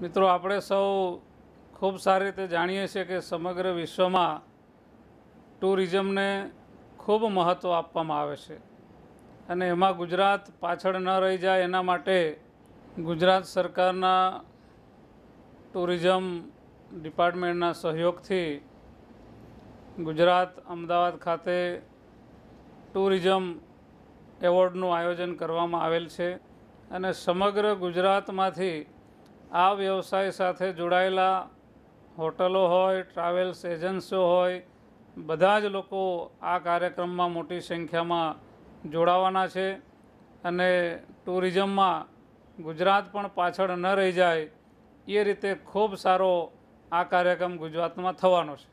મિત્રો આપણે સૌ ખૂબ સારી રીતે જાણીએ છીએ કે સમગ્ર વિશ્વમાં ટુરિઝમને ખૂબ મહત્ત્વ આપવામાં આવે છે અને એમાં ગુજરાત પાછળ ન રહી જાય એના માટે ગુજરાત સરકારના ટુરિઝમ ડિપાર્ટમેન્ટના સહયોગથી ગુજરાત અમદાવાદ ખાતે ટુરિઝમ એવોર્ડનું આયોજન કરવામાં આવેલ છે અને સમગ્ર ગુજરાતમાંથી આ વ્યવસાય સાથે જોડાયેલા હોટલો હોય ટ્રાવેલ્સ એજન્સીઓ હોય બધા જ લોકો આ કાર્યક્રમમાં મોટી સંખ્યામાં જોડાવાના છે અને ટુરિઝમમાં ગુજરાત પણ પાછળ ન રહી જાય એ રીતે ખૂબ સારો આ કાર્યક્રમ ગુજરાતમાં થવાનો છે